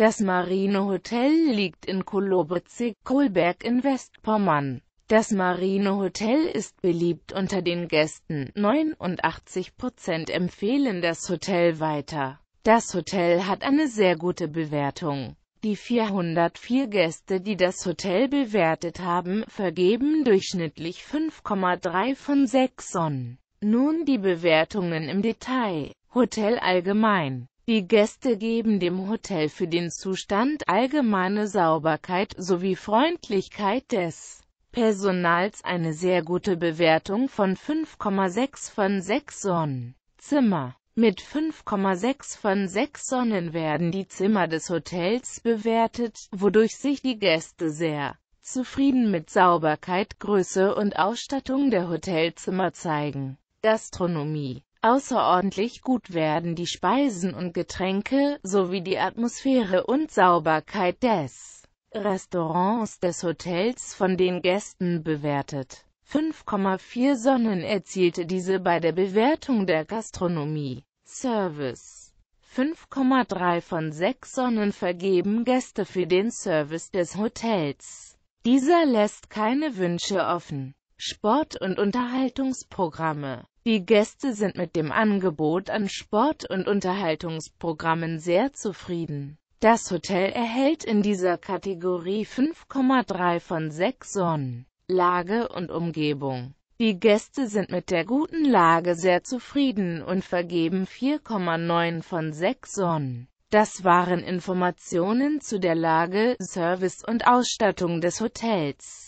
Das Marinehotel liegt in kolobritze Kohlberg in Westpommern. Das Marinehotel ist beliebt unter den Gästen, 89% empfehlen das Hotel weiter. Das Hotel hat eine sehr gute Bewertung. Die 404 Gäste, die das Hotel bewertet haben, vergeben durchschnittlich 5,3 von 6 Sonnen. Nun die Bewertungen im Detail. Hotel allgemein die Gäste geben dem Hotel für den Zustand allgemeine Sauberkeit sowie Freundlichkeit des Personals eine sehr gute Bewertung von 5,6 von 6 Sonnen. Zimmer mit 5,6 von 6 Sonnen werden die Zimmer des Hotels bewertet, wodurch sich die Gäste sehr zufrieden mit Sauberkeit, Größe und Ausstattung der Hotelzimmer zeigen. Gastronomie Außerordentlich gut werden die Speisen und Getränke, sowie die Atmosphäre und Sauberkeit des Restaurants des Hotels von den Gästen bewertet. 5,4 Sonnen erzielte diese bei der Bewertung der Gastronomie. Service 5,3 von 6 Sonnen vergeben Gäste für den Service des Hotels. Dieser lässt keine Wünsche offen. Sport- und Unterhaltungsprogramme. Die Gäste sind mit dem Angebot an Sport- und Unterhaltungsprogrammen sehr zufrieden. Das Hotel erhält in dieser Kategorie 5,3 von 6 Sonnen. Lage und Umgebung. Die Gäste sind mit der guten Lage sehr zufrieden und vergeben 4,9 von 6 Sonnen. Das waren Informationen zu der Lage, Service und Ausstattung des Hotels.